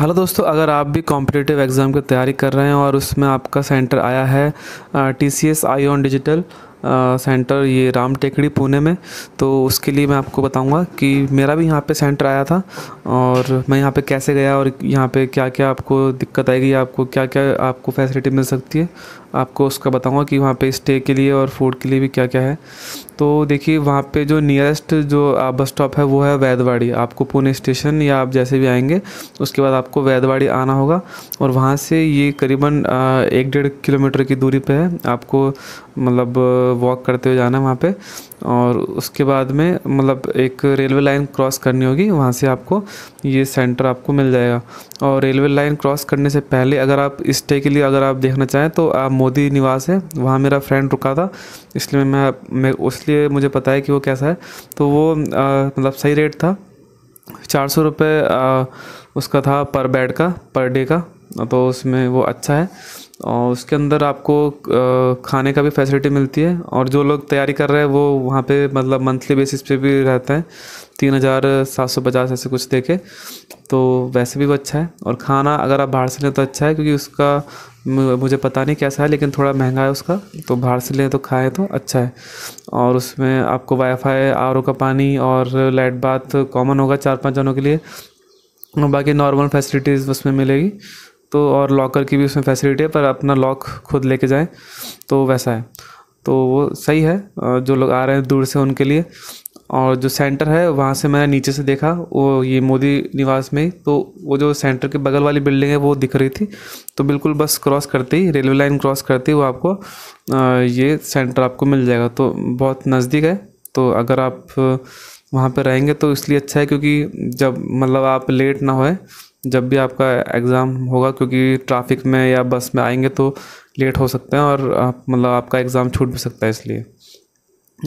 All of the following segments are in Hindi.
हेलो दोस्तों अगर आप भी कॉम्पिटेटिव एग्ज़ाम की तैयारी कर रहे हैं और उसमें आपका सेंटर आया है T C S I on digital centre ये राम टेकड़ी पुणे में तो उसके लिए मैं आपको बताऊंगा कि मेरा भी यहाँ पे सेंटर आया था और मैं यहाँ पे कैसे गया और यहाँ पे क्या क्या आपको दिक्कत आएगी आपको क्या क्या आपको फैसिलिटी मिल सकती है आपको उसका बताऊंगा कि वहाँ पे स्टे के लिए और फूड के लिए भी क्या क्या है तो देखिए वहाँ पे जो नियरेस्ट जो बस स्टॉप है वो है वैदवाड़ी आपको पुणे स्टेशन या आप जैसे भी आएंगे उसके बाद आपको वैदवाड़ी आना होगा और वहाँ से ये करीबन एक डेढ़ किलोमीटर की दूरी पर है आपको मतलब वॉक करते हुए जाना है वहाँ पे और उसके बाद में मतलब एक रेलवे लाइन क्रॉस करनी होगी वहाँ से आपको ये सेंटर आपको मिल जाएगा और रेलवे लाइन क्रॉस करने से पहले अगर आप स्टे के लिए अगर आप देखना चाहें तो आप मोदी निवास है वहाँ मेरा फ्रेंड रुका था इसलिए मैं मैं उसलिए मुझे पता है कि वो कैसा है तो वो मतलब सही रेट था चार सौ रुपये उसका था पर बेड का पर डे का तो उसमें वो अच्छा है और उसके अंदर आपको खाने का भी फैसिलिटी मिलती है और जो लोग तैयारी कर रहे हैं वो वहाँ पे मतलब मंथली बेसिस पे भी रहता है तीन हज़ार सात सौ पचास ऐसे कुछ देखे तो वैसे भी वो अच्छा है और खाना अगर आप बाहर से लें तो अच्छा है क्योंकि उसका मुझे पता नहीं कैसा है लेकिन थोड़ा महंगा है उसका तो बाहर से लें तो खाएँ तो अच्छा है और उसमें आपको वाईफाई आर का पानी और लाइट बाथ कॉमन होगा चार पाँच जनों के लिए और बाकी नॉर्मल फैसिलिटीज़ उसमें मिलेगी तो और लॉकर की भी उसमें फैसिलिटी है पर अपना लॉक खुद लेके जाएं तो वैसा है तो वो सही है जो लोग आ रहे हैं दूर से उनके लिए और जो सेंटर है वहाँ से मैंने नीचे से देखा वो ये मोदी निवास में तो वो जो सेंटर के बगल वाली बिल्डिंग है वो दिख रही थी तो बिल्कुल बस क्रॉस करते ही रेलवे लाइन क्रॉस करते ही वो आपको ये सेंटर आपको मिल जाएगा तो बहुत नज़दीक है तो अगर आप वहाँ पर रहेंगे तो इसलिए अच्छा है क्योंकि जब मतलब आप लेट ना होए जब भी आपका एग्ज़ाम होगा क्योंकि ट्रैफिक में या बस में आएंगे तो लेट हो सकते हैं और आप मतलब आपका एग्ज़ाम छूट भी सकता है इसलिए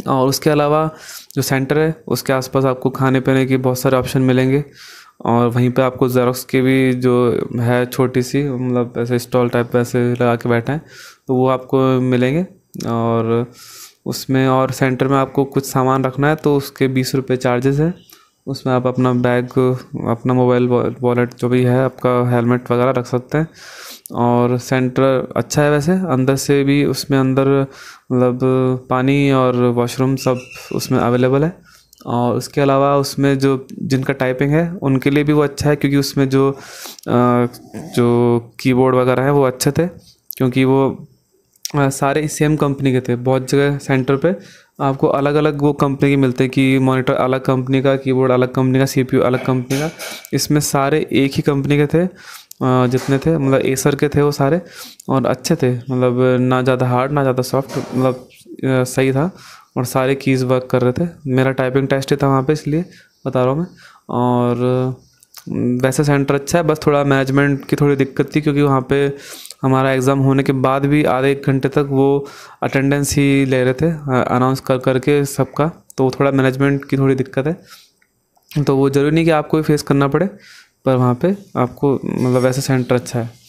और उसके अलावा जो सेंटर है उसके आसपास आपको खाने पीने के बहुत सारे ऑप्शन मिलेंगे और वहीं पे आपको जेरोक्स के भी जो है छोटी सी मतलब ऐसे स्टॉल टाइप ऐसे लगा के बैठे हैं तो वो आपको मिलेंगे और उसमें और सेंटर में आपको कुछ सामान रखना है तो उसके बीस रुपये चार्जेस हैं उसमें आप अपना बैग अपना मोबाइल वॉलेट जो भी है आपका हेलमेट वगैरह रख सकते हैं और सेंटर अच्छा है वैसे अंदर से भी उसमें अंदर मतलब पानी और वॉशरूम सब उसमें अवेलेबल है और उसके अलावा उसमें जो जिनका टाइपिंग है उनके लिए भी वो अच्छा है क्योंकि उसमें जो जो कीबोर्ड वगैरह है वो अच्छे थे क्योंकि वो सारे सेम कंपनी के थे बहुत जगह सेंटर पे आपको अलग अलग वो कंपनी के मिलते हैं कि मॉनिटर अलग कंपनी का कीबोर्ड अलग कंपनी का सीपीयू अलग कंपनी का इसमें सारे एक ही कंपनी के थे जितने थे मतलब एसर के थे वो सारे और अच्छे थे मतलब ना ज़्यादा हार्ड ना ज़्यादा सॉफ्ट मतलब सही था और सारे कीज़ वर्क कर रहे थे मेरा टाइपिंग टेस्ट ही था वहाँ पे इसलिए बता रहा हूँ मैं और वैसे सेंटर अच्छा है बस थोड़ा मैनेजमेंट की थोड़ी दिक्कत थी क्योंकि वहाँ पे हमारा एग्ज़ाम होने के बाद भी आधे एक घंटे तक वो अटेंडेंस ही ले रहे थे अनाउंस कर करके सबका तो थोड़ा मैनेजमेंट की थोड़ी दिक्कत है तो वो ज़रूरी नहीं कि आपको ही फेस करना पड़े पर वहाँ पे आपको मतलब वैसे सेंटर अच्छा है